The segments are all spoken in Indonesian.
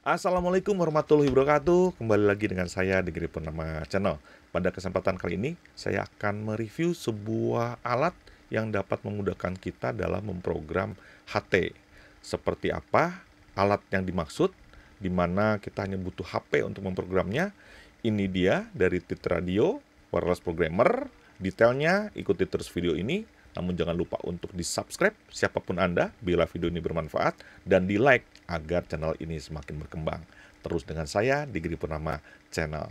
Assalamualaikum warahmatullahi wabarakatuh Kembali lagi dengan saya Degri Purnama Channel Pada kesempatan kali ini saya akan mereview sebuah alat yang dapat memudahkan kita dalam memprogram HT Seperti apa alat yang dimaksud Dimana kita hanya butuh HP untuk memprogramnya Ini dia dari Tit Radio Wireless Programmer Detailnya ikuti terus video ini namun jangan lupa untuk di-subscribe siapapun Anda bila video ini bermanfaat dan di-like agar channel ini semakin berkembang. Terus dengan saya, Giri Purnama Channel.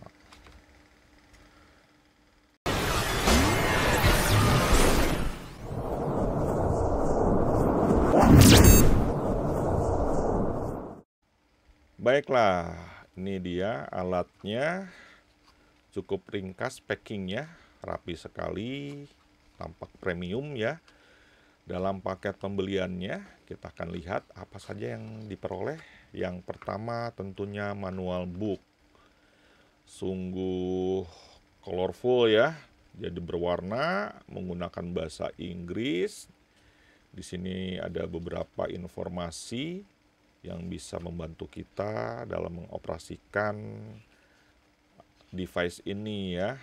Baiklah, ini dia alatnya. Cukup ringkas packingnya, rapi sekali tampak premium ya. Dalam paket pembeliannya, kita akan lihat apa saja yang diperoleh. Yang pertama tentunya manual book. Sungguh colorful ya. Jadi berwarna, menggunakan bahasa Inggris. Di sini ada beberapa informasi yang bisa membantu kita dalam mengoperasikan device ini ya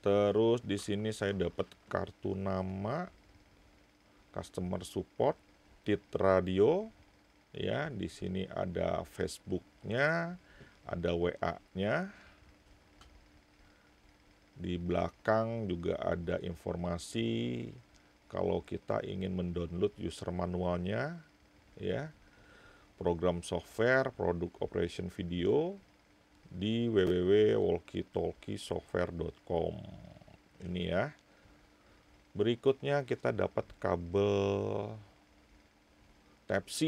Terus di sini saya dapat kartu nama, customer support, tit radio, ya di sini ada Facebooknya, ada WA-nya. Di belakang juga ada informasi kalau kita ingin mendownload user manualnya, ya program software, produk operation video, di www.walkitalkiesoftware.com ini ya berikutnya kita dapat kabel Type C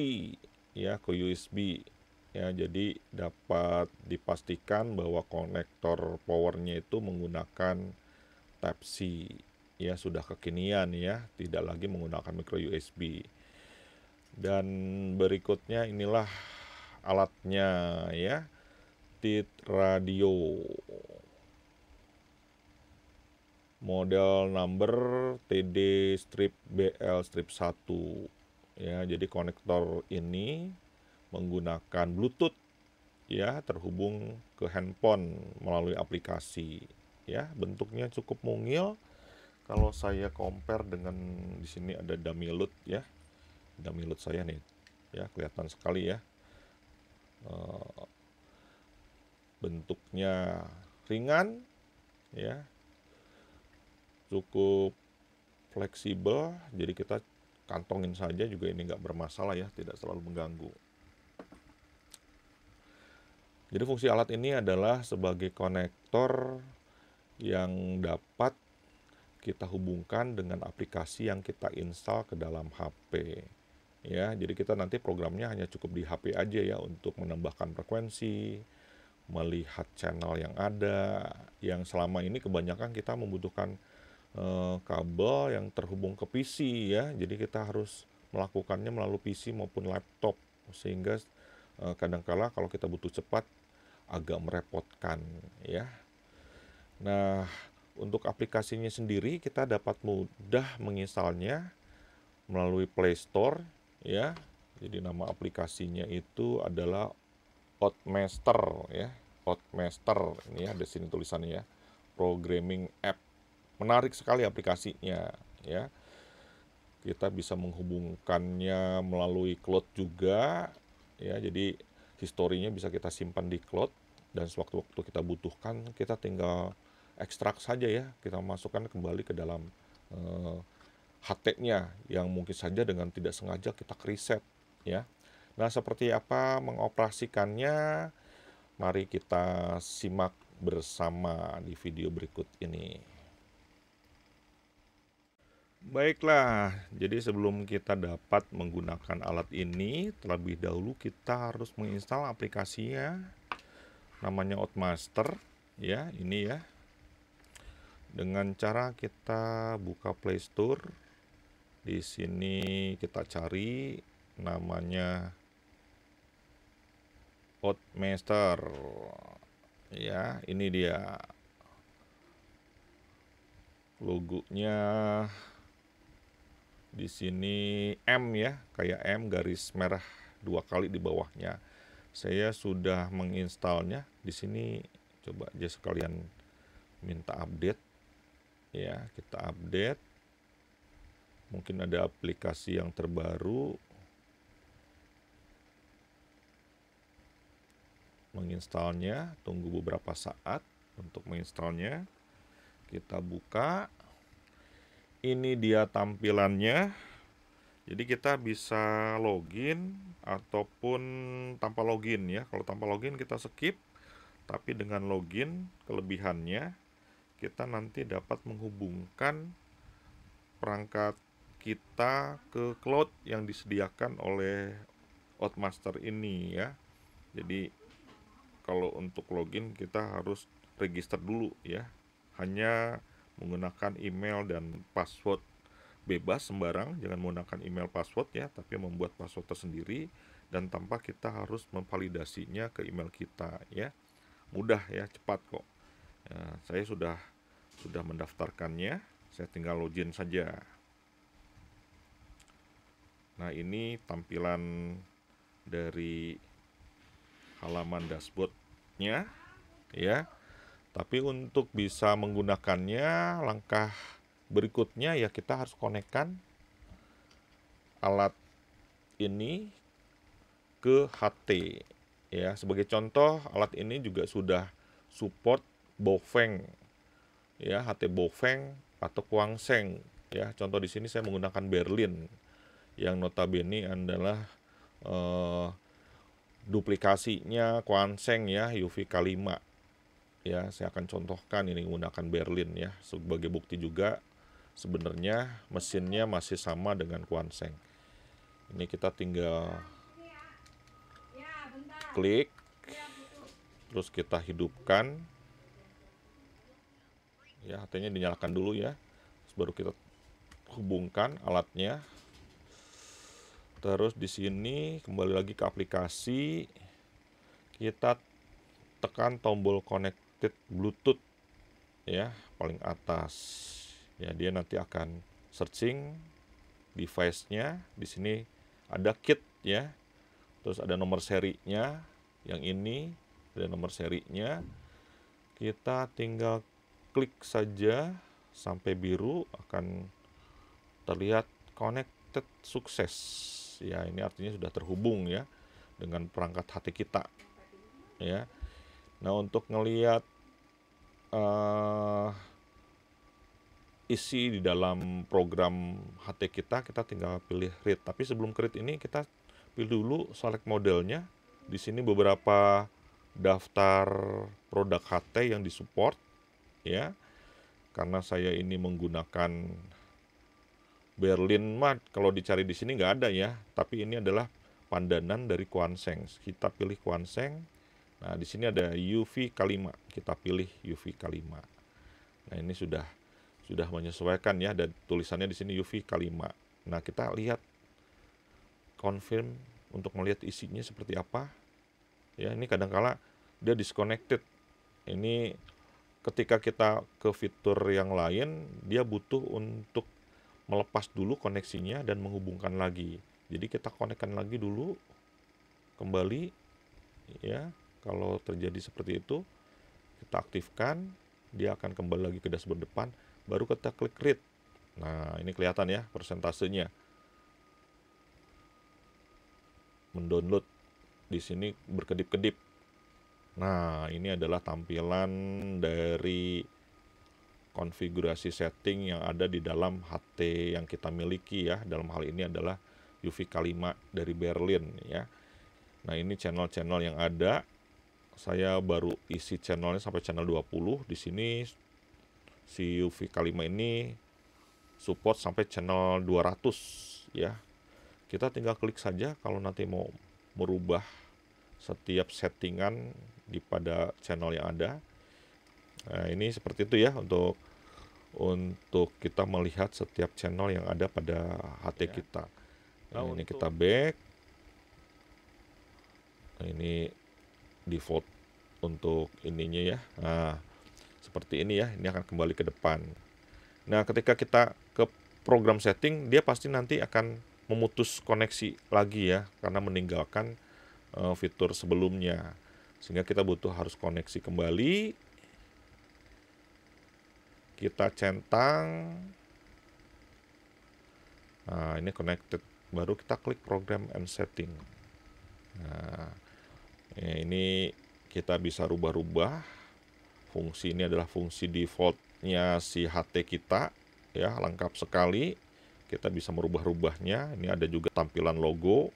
ya ke USB ya jadi dapat dipastikan bahwa konektor powernya itu menggunakan Type C ya sudah kekinian ya tidak lagi menggunakan micro USB dan berikutnya inilah alatnya ya Update radio. Model number TD strip BL strip 1. Ya, jadi konektor ini menggunakan Bluetooth ya terhubung ke handphone melalui aplikasi ya bentuknya cukup mungil kalau saya compare dengan di sini ada dummy load ya dummy load saya nih ya kelihatan sekali ya eh, bentuknya ringan ya cukup fleksibel jadi kita kantongin saja juga ini nggak bermasalah ya tidak selalu mengganggu jadi fungsi alat ini adalah sebagai konektor yang dapat kita hubungkan dengan aplikasi yang kita install ke dalam HP ya jadi kita nanti programnya hanya cukup di HP aja ya untuk menambahkan frekuensi melihat channel yang ada, yang selama ini kebanyakan kita membutuhkan e, kabel yang terhubung ke PC ya, jadi kita harus melakukannya melalui PC maupun laptop sehingga e, kadangkala kalau kita butuh cepat agak merepotkan ya. Nah, untuk aplikasinya sendiri kita dapat mudah menginstalnya melalui Play Store ya. Jadi nama aplikasinya itu adalah Podmaster ya. Podmaster ini ya, ada sini tulisannya ya programming app menarik sekali aplikasinya ya kita bisa menghubungkannya melalui cloud juga ya jadi historinya bisa kita simpan di cloud dan sewaktu-waktu kita butuhkan kita tinggal ekstrak saja ya kita masukkan kembali ke dalam eh, HT-nya yang mungkin saja dengan tidak sengaja kita reset ya nah seperti apa mengoperasikannya Mari kita simak bersama di video berikut ini. Baiklah, jadi sebelum kita dapat menggunakan alat ini, terlebih dahulu kita harus menginstal aplikasinya. Namanya Outmaster, ya, ini ya. Dengan cara kita buka Play Store. Di sini kita cari namanya Podmaster ya ini dia logonya di sini M ya kayak M garis merah dua kali di bawahnya saya sudah menginstalnya di sini coba aja sekalian minta update ya kita update mungkin ada aplikasi yang terbaru menginstalnya, tunggu beberapa saat untuk menginstalnya. Kita buka. Ini dia tampilannya. Jadi kita bisa login ataupun tanpa login ya. Kalau tanpa login kita skip, tapi dengan login kelebihannya kita nanti dapat menghubungkan perangkat kita ke cloud yang disediakan oleh Outmaster ini ya. Jadi kalau untuk login kita harus register dulu ya hanya menggunakan email dan password bebas sembarang jangan menggunakan email password ya tapi membuat password tersendiri dan tanpa kita harus memvalidasinya ke email kita ya mudah ya cepat kok ya, saya sudah sudah mendaftarkannya saya tinggal login saja nah ini tampilan dari halaman dashboardnya ya tapi untuk bisa menggunakannya langkah berikutnya ya kita harus konekkan alat ini ke HT ya sebagai contoh alat ini juga sudah support Bofeng ya HT Bofeng atau Kuangseng ya contoh di sini saya menggunakan Berlin yang notabene adalah eh, duplikasinya Kuanseng ya UV K5 ya saya akan contohkan ini menggunakan Berlin ya sebagai bukti juga sebenarnya mesinnya masih sama dengan Kuanseng ini kita tinggal klik terus kita hidupkan ya artinya dinyalakan dulu ya baru kita hubungkan alatnya terus di sini kembali lagi ke aplikasi kita tekan tombol connected bluetooth ya paling atas ya dia nanti akan searching device-nya di sini ada kit ya terus ada nomor serinya yang ini ada nomor serinya kita tinggal klik saja sampai biru akan terlihat connected sukses ya ini artinya sudah terhubung ya dengan perangkat hati kita ya nah untuk ngelihat uh, isi di dalam program HT kita kita tinggal pilih read tapi sebelum ke ini kita pilih dulu select modelnya di sini beberapa daftar produk HT yang disupport ya karena saya ini menggunakan Berlin mah kalau dicari di sini nggak ada ya, tapi ini adalah pandanan dari Seng. Kita pilih Seng. Nah, di sini ada UV Kalima. Kita pilih UV Kalima. Nah, ini sudah sudah menyesuaikan ya dan tulisannya di sini UV Kalima. Nah, kita lihat confirm untuk melihat isinya seperti apa. Ya, ini kadangkala dia disconnected. Ini ketika kita ke fitur yang lain, dia butuh untuk melepas dulu koneksinya dan menghubungkan lagi. Jadi kita konekkan lagi dulu kembali ya. Kalau terjadi seperti itu kita aktifkan, dia akan kembali lagi ke dashboard depan, baru kita klik read. Nah, ini kelihatan ya persentasenya. Mendownload di sini berkedip-kedip. Nah, ini adalah tampilan dari konfigurasi setting yang ada di dalam HT yang kita miliki ya. Dalam hal ini adalah UV K5 dari Berlin ya. Nah, ini channel-channel yang ada. Saya baru isi channelnya sampai channel 20. Di sini si UV K5 ini support sampai channel 200 ya. Kita tinggal klik saja kalau nanti mau merubah setiap settingan di pada channel yang ada Nah, ini seperti itu ya untuk untuk kita melihat setiap channel yang ada pada HT ya. kita. Nah, nah ini kita back. Nah, ini default untuk ininya ya. Nah, seperti ini ya. Ini akan kembali ke depan. Nah, ketika kita ke program setting, dia pasti nanti akan memutus koneksi lagi ya karena meninggalkan uh, fitur sebelumnya. Sehingga kita butuh harus koneksi kembali kita centang nah ini connected baru kita klik program and setting nah ya, ini kita bisa rubah-rubah fungsi ini adalah fungsi defaultnya si HT kita ya lengkap sekali kita bisa merubah-rubahnya ini ada juga tampilan logo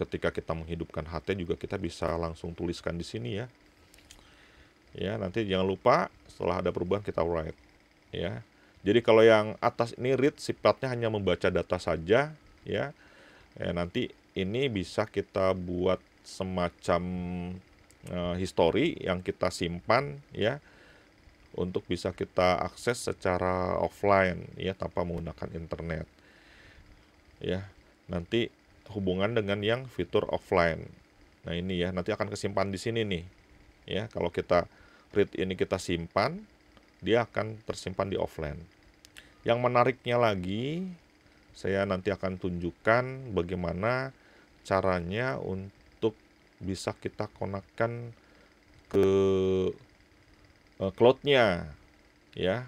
ketika kita menghidupkan HT juga kita bisa langsung tuliskan di sini ya ya nanti jangan lupa setelah ada perubahan kita write ya jadi kalau yang atas ini read sifatnya hanya membaca data saja ya ya nanti ini bisa kita buat semacam uh, history yang kita simpan ya untuk bisa kita akses secara offline ya tanpa menggunakan internet ya nanti hubungan dengan yang fitur offline nah ini ya nanti akan kesimpan di sini nih ya kalau kita read ini kita simpan dia akan tersimpan di offline yang menariknya lagi saya nanti akan tunjukkan bagaimana caranya untuk bisa kita konekkan ke uh, cloudnya ya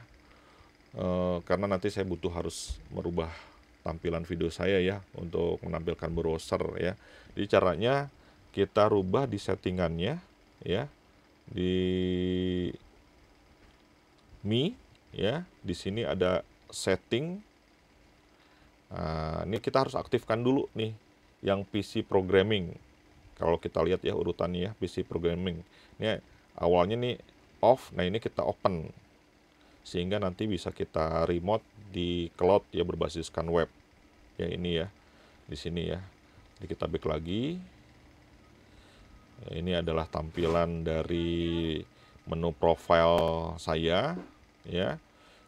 uh, karena nanti saya butuh harus merubah tampilan video saya ya untuk menampilkan browser ya jadi caranya kita rubah di settingannya ya di Mi ya di sini ada setting nah, ini kita harus aktifkan dulu nih yang PC programming kalau kita lihat ya urutannya ya PC programming ini awalnya nih off nah ini kita open sehingga nanti bisa kita remote di cloud ya berbasiskan web ya ini ya di sini ya jadi kita back lagi ini adalah tampilan dari menu profile saya ya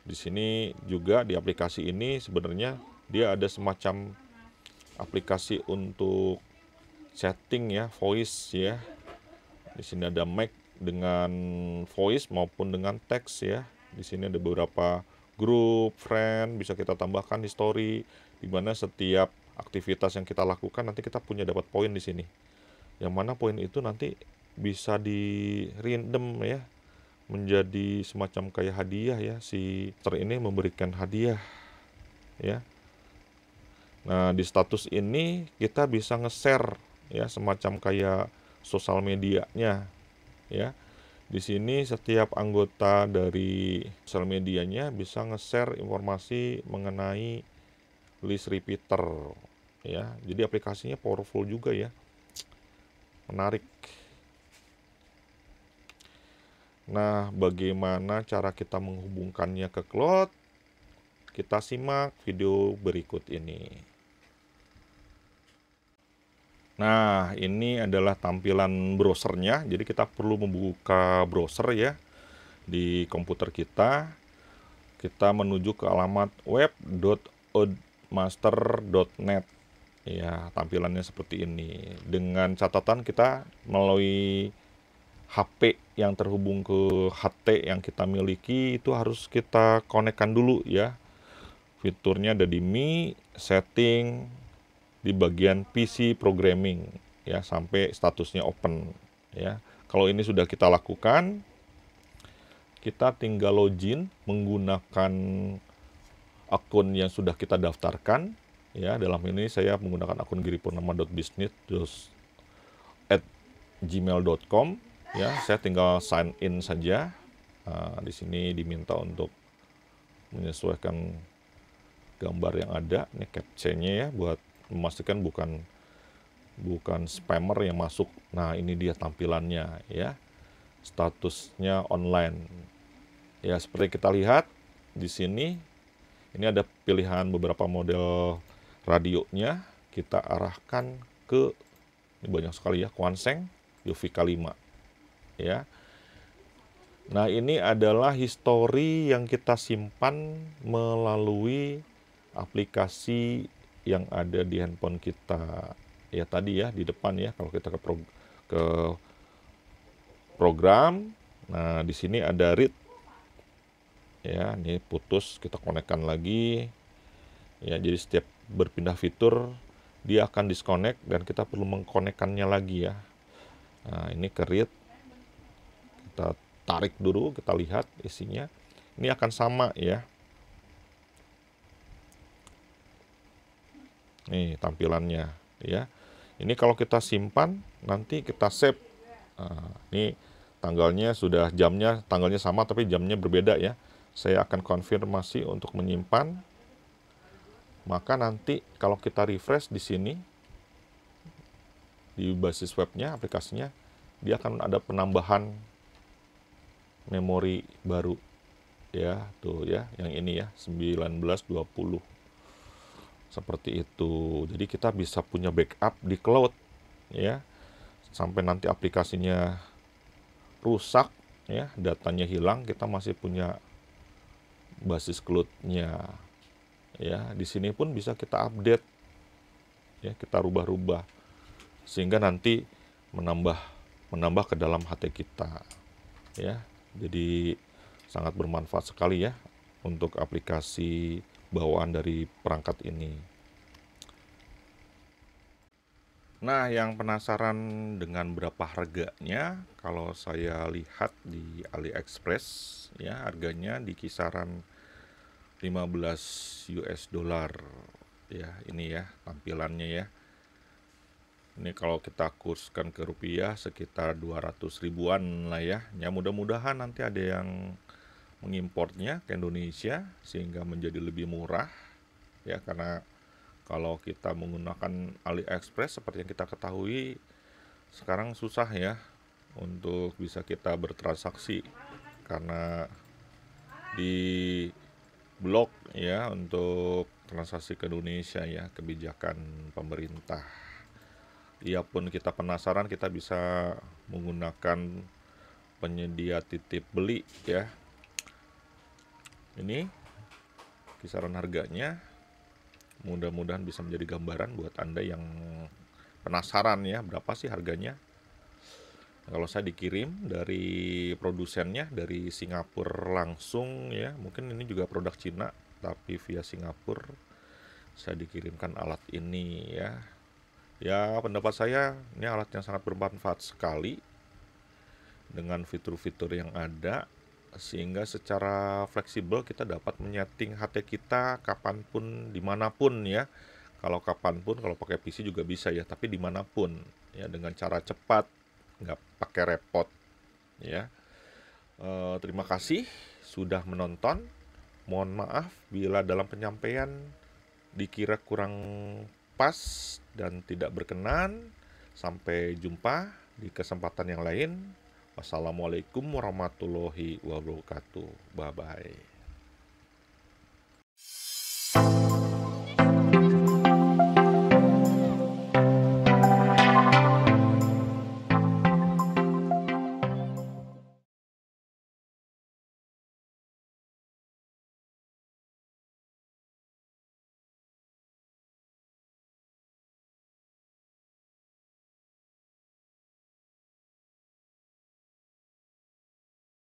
di sini juga di aplikasi ini sebenarnya dia ada semacam aplikasi untuk setting ya voice ya di sini ada mic dengan voice maupun dengan teks ya di sini ada beberapa grup friend bisa kita tambahkan di story di mana setiap aktivitas yang kita lakukan nanti kita punya dapat poin di sini yang mana poin itu nanti bisa di random ya menjadi semacam kayak hadiah ya si ter ini memberikan hadiah ya nah di status ini kita bisa nge-share ya semacam kayak sosial medianya ya di sini setiap anggota dari sosial medianya bisa nge-share informasi mengenai list repeater ya jadi aplikasinya powerful juga ya menarik nah bagaimana cara kita menghubungkannya ke cloud kita simak video berikut ini nah ini adalah tampilan browsernya jadi kita perlu membuka browser ya di komputer kita kita menuju ke alamat web.odmaster.net Ya tampilannya seperti ini. Dengan catatan kita melalui HP yang terhubung ke HT yang kita miliki itu harus kita konekkan dulu ya. Fiturnya ada di Mi, setting, di bagian PC programming ya sampai statusnya open ya. Kalau ini sudah kita lakukan, kita tinggal login menggunakan akun yang sudah kita daftarkan ya dalam ini saya menggunakan akun giripurnama.bisnis terus at gmail.com ya saya tinggal sign in saja uh, di sini diminta untuk menyesuaikan gambar yang ada ini captionnya ya buat memastikan bukan bukan spammer yang masuk nah ini dia tampilannya ya statusnya online ya seperti kita lihat di sini ini ada pilihan beberapa model radionya kita arahkan ke ini banyak sekali ya Kuanseng k 5 ya Nah ini adalah histori yang kita simpan melalui aplikasi yang ada di handphone kita ya tadi ya di depan ya kalau kita ke, prog ke program nah di sini ada read ya ini putus kita konekkan lagi ya jadi setiap berpindah fitur dia akan disconnect dan kita perlu mengkonekkannya lagi ya nah ini kerit kita tarik dulu kita lihat isinya ini akan sama ya nih tampilannya ya ini kalau kita simpan nanti kita save nah, ini tanggalnya sudah jamnya tanggalnya sama tapi jamnya berbeda ya saya akan konfirmasi untuk menyimpan maka nanti kalau kita refresh di sini di basis webnya aplikasinya dia akan ada penambahan memori baru ya tuh ya yang ini ya 1920 seperti itu jadi kita bisa punya backup di cloud ya sampai nanti aplikasinya rusak ya datanya hilang kita masih punya basis cloudnya ya di sini pun bisa kita update ya kita rubah-rubah sehingga nanti menambah menambah ke dalam HT kita ya jadi sangat bermanfaat sekali ya untuk aplikasi bawaan dari perangkat ini Nah, yang penasaran dengan berapa harganya, kalau saya lihat di AliExpress, ya harganya di kisaran 15 US dollar ya ini ya tampilannya ya ini kalau kita kurskan ke rupiah sekitar 200 ribuan lah ya ya mudah-mudahan nanti ada yang mengimportnya ke Indonesia sehingga menjadi lebih murah ya karena kalau kita menggunakan AliExpress seperti yang kita ketahui sekarang susah ya untuk bisa kita bertransaksi karena di blok ya untuk transaksi ke Indonesia ya kebijakan pemerintah. Ia pun kita penasaran kita bisa menggunakan penyedia titip beli ya. Ini kisaran harganya mudah-mudahan bisa menjadi gambaran buat Anda yang penasaran ya berapa sih harganya kalau saya dikirim dari produsennya dari Singapura langsung ya, mungkin ini juga produk Cina tapi via Singapura saya dikirimkan alat ini ya. Ya, pendapat saya ini alat yang sangat bermanfaat sekali dengan fitur-fitur yang ada sehingga secara fleksibel kita dapat menyeting HT kita kapanpun dimanapun ya kalau kapanpun kalau pakai PC juga bisa ya tapi dimanapun ya dengan cara cepat nggak pakai repot ya e, terima kasih sudah menonton mohon maaf bila dalam penyampaian dikira kurang pas dan tidak berkenan sampai jumpa di kesempatan yang lain wassalamualaikum warahmatullahi wabarakatuh bye bye